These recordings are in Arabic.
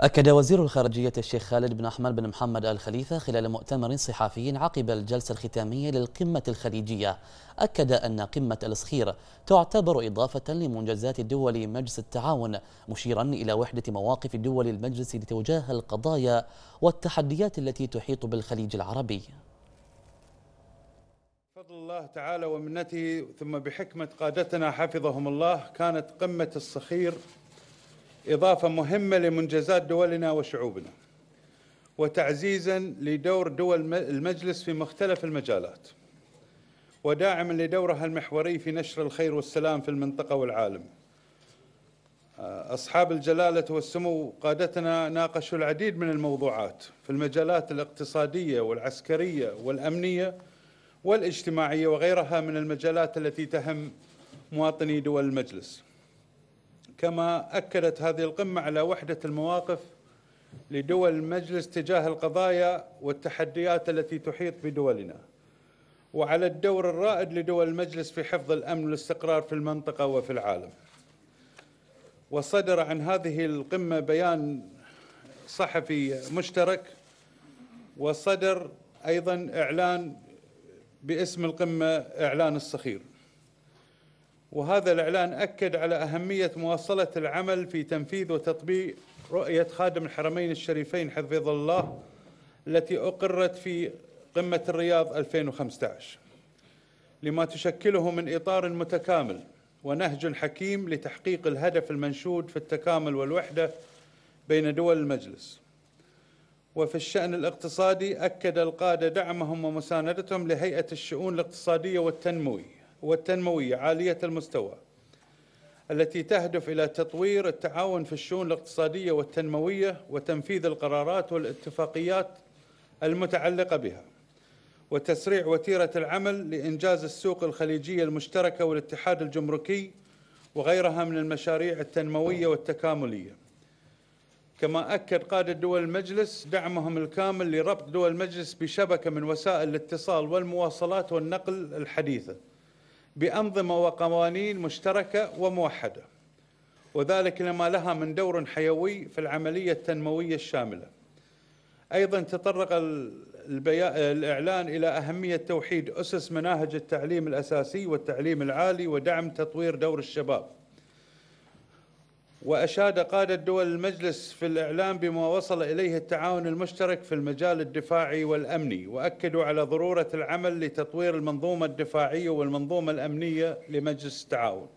أكد وزير الخارجية الشيخ خالد بن أحمد بن محمد الخليفة خلال مؤتمر صحفي عقب الجلسة الختامية للقمة الخليجية أكد أن قمة الصخير تعتبر إضافة لمنجزات الدول مجلس التعاون مشيرا إلى وحدة مواقف الدول المجلس لتجاه القضايا والتحديات التي تحيط بالخليج العربي بفضل الله تعالى ومنته ثم بحكمة قادتنا حفظهم الله كانت قمة الصخير إضافة مهمة لمنجزات دولنا وشعوبنا وتعزيزا لدور دول المجلس في مختلف المجالات وداعما لدورها المحوري في نشر الخير والسلام في المنطقة والعالم آه، أصحاب الجلالة والسمو قادتنا ناقشوا العديد من الموضوعات في المجالات الاقتصادية والعسكرية والأمنية والاجتماعية وغيرها من المجالات التي تهم مواطني دول المجلس كما أكدت هذه القمة على وحدة المواقف لدول المجلس تجاه القضايا والتحديات التي تحيط بدولنا وعلى الدور الرائد لدول المجلس في حفظ الأمن والاستقرار في المنطقة وفي العالم وصدر عن هذه القمة بيان صحفي مشترك وصدر أيضا إعلان باسم القمة إعلان الصخير وهذا الإعلان أكد على أهمية مواصلة العمل في تنفيذ وتطبيق رؤية خادم الحرمين الشريفين حفظه الله التي أقرت في قمة الرياض 2015 لما تشكله من إطار متكامل ونهج حكيم لتحقيق الهدف المنشود في التكامل والوحدة بين دول المجلس وفي الشأن الاقتصادي أكد القادة دعمهم ومساندتهم لهيئة الشؤون الاقتصادية والتنموي والتنموية عالية المستوى التي تهدف إلى تطوير التعاون في الشؤون الاقتصادية والتنموية وتنفيذ القرارات والاتفاقيات المتعلقة بها وتسريع وتيرة العمل لإنجاز السوق الخليجية المشتركة والاتحاد الجمركي وغيرها من المشاريع التنموية والتكاملية كما أكد قادة دول المجلس دعمهم الكامل لربط دول المجلس بشبكة من وسائل الاتصال والمواصلات والنقل الحديثة بأنظمة وقوانين مشتركة وموحدة وذلك لما لها من دور حيوي في العملية التنموية الشاملة أيضا تطرق الإعلان إلى أهمية توحيد أسس مناهج التعليم الأساسي والتعليم العالي ودعم تطوير دور الشباب وأشاد قادة دول المجلس في الإعلام بما وصل إليه التعاون المشترك في المجال الدفاعي والأمني وأكدوا على ضرورة العمل لتطوير المنظومة الدفاعية والمنظومة الأمنية لمجلس التعاون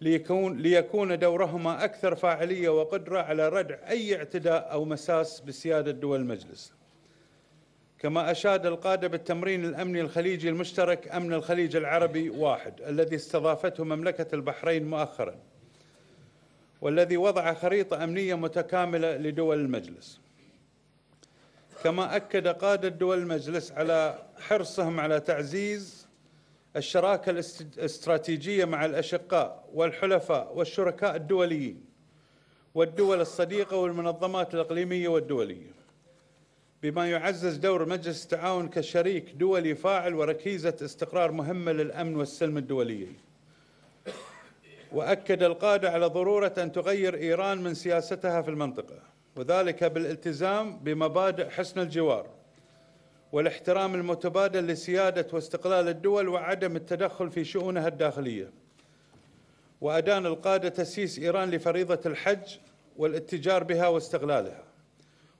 ليكون, ليكون دورهما أكثر فاعلية وقدرة على ردع أي اعتداء أو مساس بسيادة دول المجلس كما أشاد القادة بالتمرين الأمني الخليجي المشترك أمن الخليج العربي واحد الذي استضافته مملكة البحرين مؤخراً والذي وضع خريطة أمنية متكاملة لدول المجلس كما أكد قادة دول المجلس على حرصهم على تعزيز الشراكة الاستراتيجية مع الأشقاء والحلفاء والشركاء الدوليين والدول الصديقة والمنظمات الإقليمية والدولية بما يعزز دور مجلس التعاون كشريك دولي فاعل وركيزة استقرار مهمة للأمن والسلم الدوليين وأكد القادة على ضرورة أن تغير إيران من سياستها في المنطقة وذلك بالالتزام بمبادئ حسن الجوار والاحترام المتبادل لسيادة واستقلال الدول وعدم التدخل في شؤونها الداخلية وأدان القادة تسييس إيران لفريضة الحج والاتجار بها واستغلالها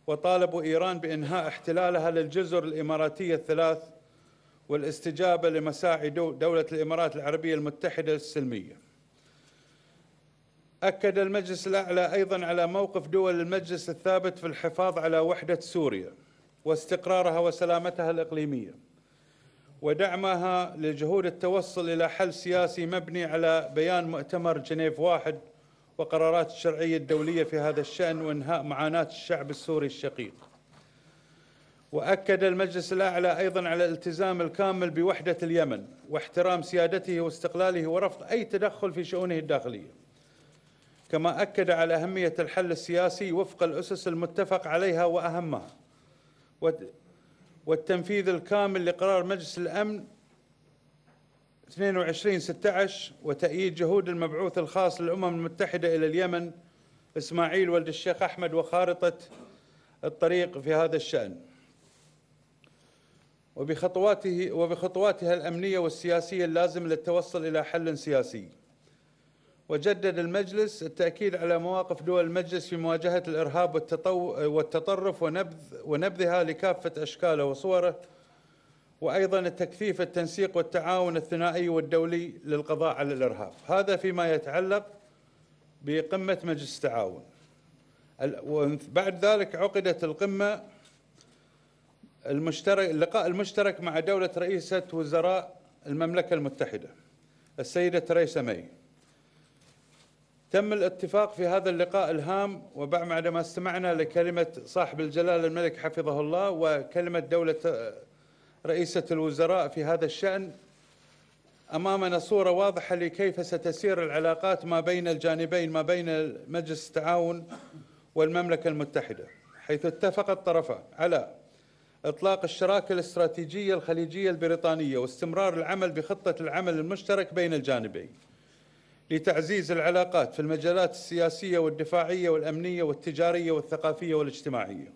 وطالبوا إيران بإنهاء احتلالها للجزر الإماراتية الثلاث والاستجابة لمساعي دولة الإمارات العربية المتحدة السلمية أكد المجلس الأعلى أيضا على موقف دول المجلس الثابت في الحفاظ على وحدة سوريا واستقرارها وسلامتها الإقليمية ودعمها لجهود التوصل إلى حل سياسي مبني على بيان مؤتمر جنيف واحد وقرارات الشرعية الدولية في هذا الشأن وإنهاء معاناة الشعب السوري الشقيق وأكد المجلس الأعلى أيضا على الالتزام الكامل بوحدة اليمن واحترام سيادته واستقلاله ورفض أي تدخل في شؤونه الداخلية كما أكد على أهمية الحل السياسي وفق الأسس المتفق عليها وأهمها والتنفيذ الكامل لقرار مجلس الأمن 22/16 وتأييد جهود المبعوث الخاص للأمم المتحدة إلى اليمن إسماعيل ولد الشيخ أحمد وخارطة الطريق في هذا الشأن وبخطواته وبخطواتها الأمنية والسياسية اللازمة للتوصل إلى حل سياسي وجدد المجلس التأكيد على مواقف دول المجلس في مواجهة الإرهاب والتطرف ونبذ ونبذها لكافة أشكاله وصوره وأيضا التكثيف التنسيق والتعاون الثنائي والدولي للقضاء على الإرهاب هذا فيما يتعلق بقمة مجلس التعاون وبعد ذلك عقدت القمة المشترك اللقاء المشترك مع دولة رئيسة وزراء المملكة المتحدة السيدة تريسا مي تم الاتفاق في هذا اللقاء الهام وبعد ما استمعنا لكلمة صاحب الجلالة الملك حفظه الله وكلمة دولة رئيسة الوزراء في هذا الشأن أمامنا صورة واضحة لكيف ستسير العلاقات ما بين الجانبين ما بين مجلس التعاون والمملكة المتحدة حيث اتفق الطرفان على إطلاق الشراكة الاستراتيجية الخليجية البريطانية واستمرار العمل بخطة العمل المشترك بين الجانبين لتعزيز العلاقات في المجالات السياسية والدفاعية والأمنية والتجارية والثقافية والاجتماعية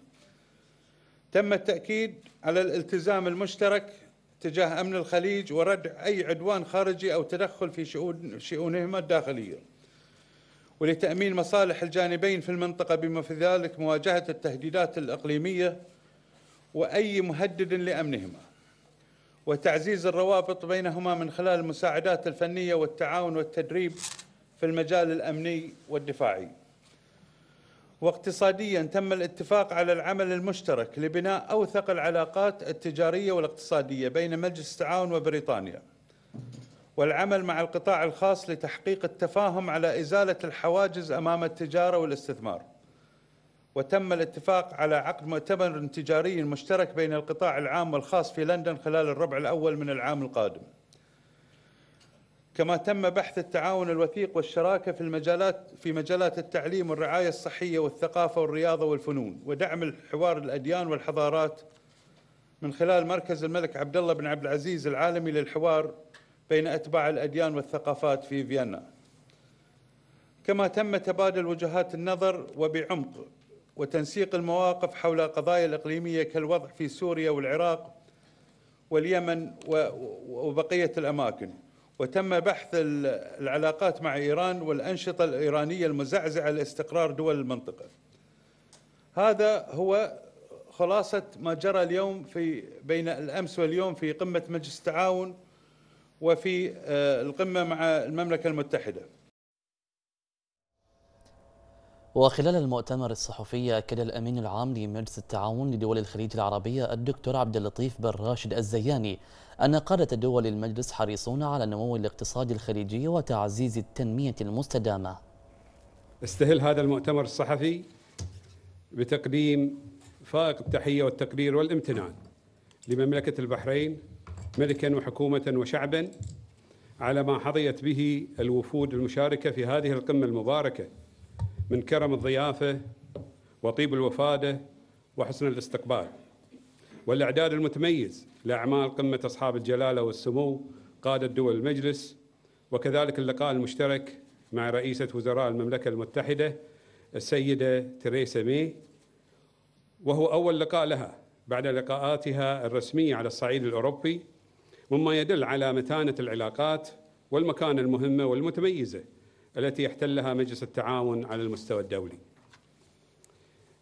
تم التأكيد على الالتزام المشترك تجاه أمن الخليج وردع أي عدوان خارجي أو تدخل في شؤون شؤونهما الداخلية ولتأمين مصالح الجانبين في المنطقة بما في ذلك مواجهة التهديدات الإقليمية وأي مهدد لأمنهما وتعزيز الروابط بينهما من خلال المساعدات الفنية والتعاون والتدريب في المجال الأمني والدفاعي واقتصاديا تم الاتفاق على العمل المشترك لبناء أوثق العلاقات التجارية والاقتصادية بين مجلس التعاون وبريطانيا والعمل مع القطاع الخاص لتحقيق التفاهم على إزالة الحواجز أمام التجارة والاستثمار وتم الاتفاق على عقد مؤتمر تجاري مشترك بين القطاع العام والخاص في لندن خلال الربع الأول من العام القادم كما تم بحث التعاون الوثيق والشراكة في المجالات في مجالات التعليم والرعاية الصحية والثقافة والرياضة والفنون ودعم الحوار الأديان والحضارات من خلال مركز الملك عبد الله بن عبد العزيز العالمي للحوار بين أتباع الأديان والثقافات في فيينا كما تم تبادل وجهات النظر وبعمق وتنسيق المواقف حول القضايا الإقليمية كالوضع في سوريا والعراق واليمن وبقية الأماكن وتم بحث العلاقات مع إيران والأنشطة الإيرانية المزعزعة لاستقرار دول المنطقة هذا هو خلاصة ما جرى اليوم في بين الأمس واليوم في قمة مجلس التعاون وفي آه، القمة مع المملكة المتحدة وخلال المؤتمر الصحفي أكد الأمين العام لمجلس التعاون لدول الخليج العربية الدكتور عبد اللطيف بن راشد الزياني أن قادة دول المجلس حريصون على نمو الاقتصاد الخليجي وتعزيز التنمية المستدامة استهل هذا المؤتمر الصحفي بتقديم فائق التحية والتقدير والامتنان لمملكة البحرين ملكا وحكومة وشعبا على ما حظيت به الوفود المشاركة في هذه القمة المباركة من كرم الضيافة وطيب الوفادة وحسن الاستقبال والإعداد المتميز لأعمال قمة أصحاب الجلالة والسمو قادة دول المجلس وكذلك اللقاء المشترك مع رئيسة وزراء المملكة المتحدة السيدة تريسا مي وهو أول لقاء لها بعد لقاءاتها الرسمية على الصعيد الأوروبي مما يدل على متانة العلاقات والمكانة المهمة والمتميزة التي يحتلها مجلس التعاون على المستوى الدولي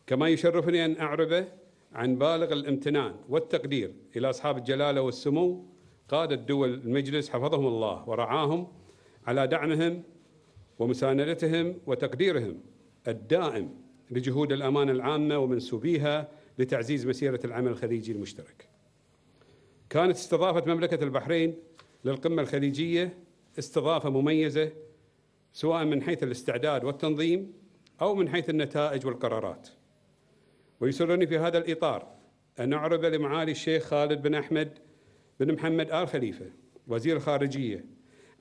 كما يشرفني أن أعرب عن بالغ الامتنان والتقدير إلى أصحاب الجلالة والسمو قادة دول المجلس حفظهم الله ورعاهم على دعمهم ومساندتهم وتقديرهم الدائم لجهود الأمانة العامة ومنسوبيها لتعزيز مسيرة العمل الخليجي المشترك كانت استضافة مملكة البحرين للقمة الخليجية استضافة مميزة سواء من حيث الاستعداد والتنظيم أو من حيث النتائج والقرارات ويسرني في هذا الإطار أن أعرض لمعالي الشيخ خالد بن أحمد بن محمد آل خليفة وزير الخارجية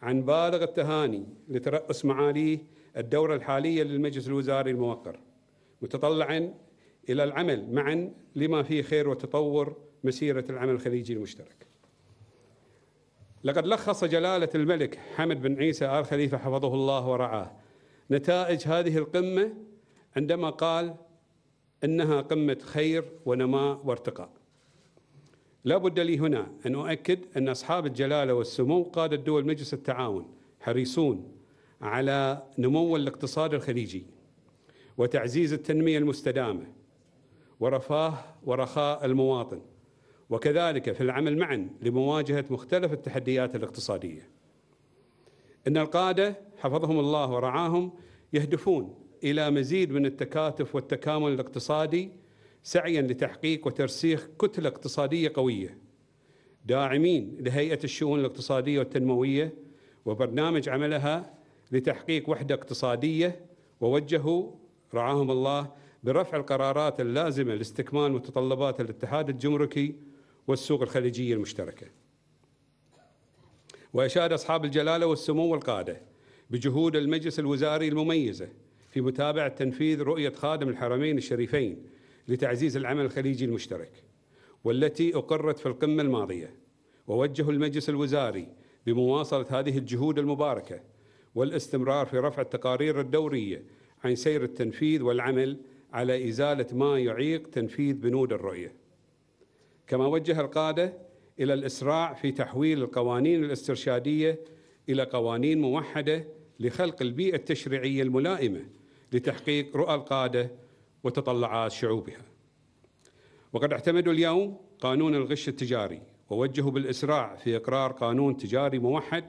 عن بالغ التهاني لترأس معاليه الدورة الحالية للمجلس الوزاري الموقر متطلعا إلى العمل معا لما فيه خير وتطور مسيرة العمل الخليجي المشترك لقد لخص جلالة الملك حمد بن عيسى آل خليفة حفظه الله ورعاه نتائج هذه القمة عندما قال إنها قمة خير ونماء وارتقاء لا بد لي هنا أن أؤكد أن أصحاب الجلالة والسمو قادة دول مجلس التعاون حريصون على نمو الاقتصاد الخليجي وتعزيز التنمية المستدامة ورفاه ورخاء المواطن وكذلك في العمل معا لمواجهة مختلف التحديات الاقتصادية إن القادة حفظهم الله ورعاهم يهدفون إلى مزيد من التكاتف والتكامل الاقتصادي سعيا لتحقيق وترسيخ كتلة اقتصادية قوية داعمين لهيئة الشؤون الاقتصادية والتنموية وبرنامج عملها لتحقيق وحدة اقتصادية ووجهوا رعاهم الله برفع القرارات اللازمة لاستكمال متطلبات الاتحاد الجمركي والسوق الخليجية المشتركة وأشاد أصحاب الجلالة والسمو والقادة بجهود المجلس الوزاري المميزة في متابعة تنفيذ رؤية خادم الحرمين الشريفين لتعزيز العمل الخليجي المشترك والتي أقرت في القمة الماضية ووجه المجلس الوزاري بمواصلة هذه الجهود المباركة والاستمرار في رفع التقارير الدورية عن سير التنفيذ والعمل على إزالة ما يعيق تنفيذ بنود الرؤية كما وجه القادة إلى الإسراع في تحويل القوانين الاسترشادية إلى قوانين موحدة لخلق البيئة التشريعية الملائمة لتحقيق رؤى القادة وتطلعات شعوبها وقد اعتمدوا اليوم قانون الغش التجاري ووجهوا بالإسراع في إقرار قانون تجاري موحد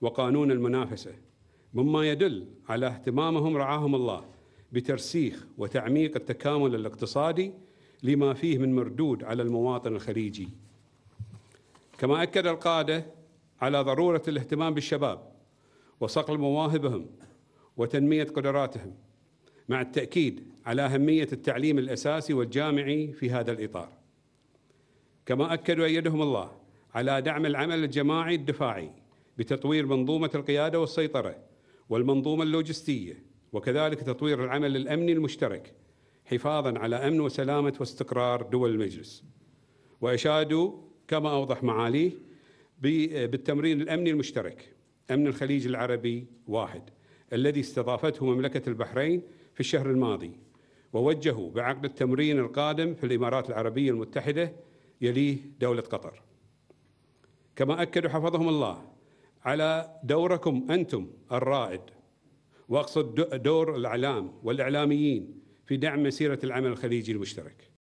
وقانون المنافسة مما يدل على اهتمامهم رعاهم الله بترسيخ وتعميق التكامل الاقتصادي لما فيه من مردود على المواطن الخليجي كما أكد القادة على ضرورة الاهتمام بالشباب وصقل مواهبهم وتنمية قدراتهم مع التأكيد على أهمية التعليم الأساسي والجامعي في هذا الإطار كما أكدوا أيدهم الله على دعم العمل الجماعي الدفاعي بتطوير منظومة القيادة والسيطرة والمنظومة اللوجستية وكذلك تطوير العمل الأمني المشترك حفاظا على أمن وسلامة واستقرار دول المجلس وأشادوا كما أوضح معاليه بالتمرين الأمني المشترك أمن الخليج العربي واحد الذي استضافته مملكة البحرين في الشهر الماضي ووجهوا بعقد التمرين القادم في الإمارات العربية المتحدة يليه دولة قطر كما أكدوا حفظهم الله على دوركم أنتم الرائد وأقصد دور الإعلام والإعلاميين في دعم مسيرة العمل الخليجي المشترك